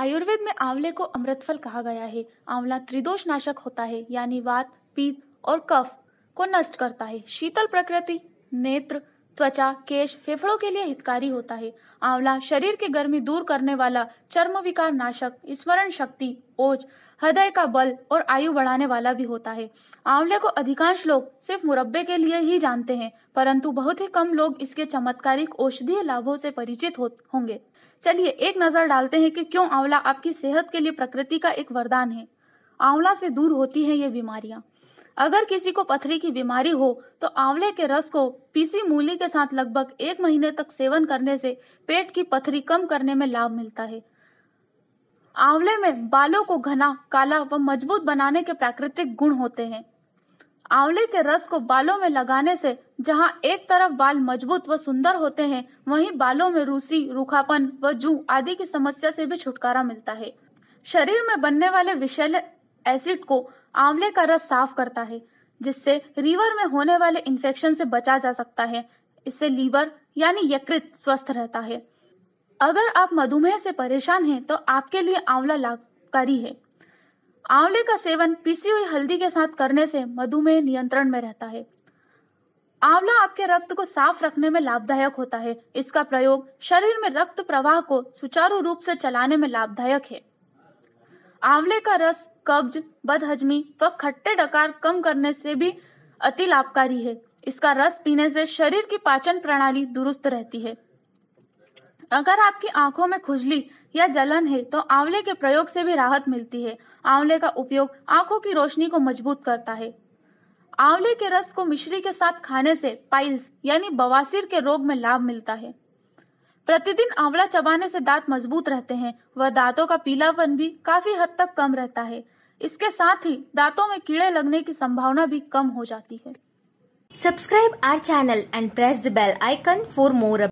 आयुर्वेद में आंवले को अमृतफल कहा गया है आंवला त्रिदोष नाशक होता है यानी वात पीत और कफ को नष्ट करता है शीतल प्रकृति नेत्र त्वचा केश फेफड़ों के लिए हितकारी होता है आंवला शरीर के गर्मी दूर करने वाला चर्म विकार नाशक स्मरण शक्ति ओज हृदय का बल और आयु बढ़ाने वाला भी होता है आंवले को अधिकांश लोग सिर्फ मुरब्बे के लिए ही जानते हैं परंतु बहुत ही कम लोग इसके चमत्कारिक औषधीय लाभों से परिचित होंगे चलिए एक नजर डालते हैं कि क्यों आंवला आपकी सेहत के लिए प्रकृति का एक वरदान है आंवला से दूर होती है ये बीमारियाँ अगर किसी को पथरी की बीमारी हो तो आंवले के रस को पीसी मूली के साथ लगभग एक महीने तक सेवन करने से पेट की पथरी कम करने में लाभ मिलता है आंवले में बालों को घना काला व मजबूत बनाने के प्राकृतिक गुण होते हैं आंवले के रस को बालों में लगाने से जहां एक तरफ बाल मजबूत व सुंदर होते हैं वहीं बालों में रूसी रूखापन व जू आदि की समस्या से भी छुटकारा मिलता है शरीर में बनने वाले विषैले एसिड को आंवले का रस साफ करता है जिससे रिवर में होने वाले इन्फेक्शन से बचा जा सकता है इससे लीवर यानी यकृत स्वस्थ रहता है अगर आप मधुमेह से परेशान हैं तो आपके लिए आंवला लाभकारी है आंवले का सेवन पीसी हुई हल्दी के साथ करने से मधुमेह नियंत्रण में रहता है आंवला आपके रक्त को साफ रखने में लाभदायक होता है इसका प्रयोग शरीर में रक्त प्रवाह को सुचारू रूप से चलाने में लाभदायक है आंवले का रस कब्ज बदहजमी व खट्टे डकार कम करने से भी अति लाभकारी है इसका रस पीने से शरीर की पाचन प्रणाली दुरुस्त रहती है अगर आपकी आंखों में खुजली या जलन है तो आंवले के प्रयोग से भी राहत मिलती है आंवले का उपयोग आंखों की रोशनी को मजबूत करता है आंवले के रस को मिश्री के साथ खाने से पाइल्स यानी बवासीर के रोग में लाभ मिलता है प्रतिदिन आंवला चबाने से दांत मजबूत रहते हैं व दांतों का पीलापन भी काफी हद तक कम रहता है इसके साथ ही दांतों में कीड़े लगने की संभावना भी कम हो जाती है subscribe our channel and press the bell icon for more